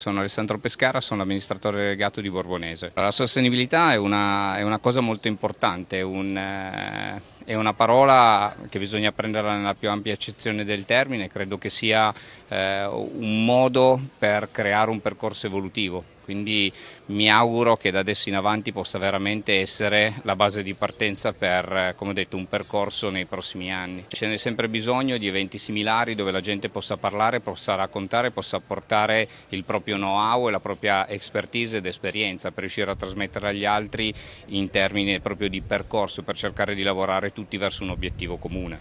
Sono Alessandro Pescara, sono l'amministratore delegato di Borbonese. La sostenibilità è una, è una cosa molto importante, un, eh, è una parola che bisogna prenderla nella più ampia eccezione del termine, credo che sia eh, un modo per creare un percorso evolutivo quindi mi auguro che da adesso in avanti possa veramente essere la base di partenza per, come ho detto, un percorso nei prossimi anni. Ce n'è sempre bisogno di eventi similari dove la gente possa parlare, possa raccontare, possa apportare il proprio know-how e la propria expertise ed esperienza per riuscire a trasmettere agli altri in termini proprio di percorso, per cercare di lavorare tutti verso un obiettivo comune.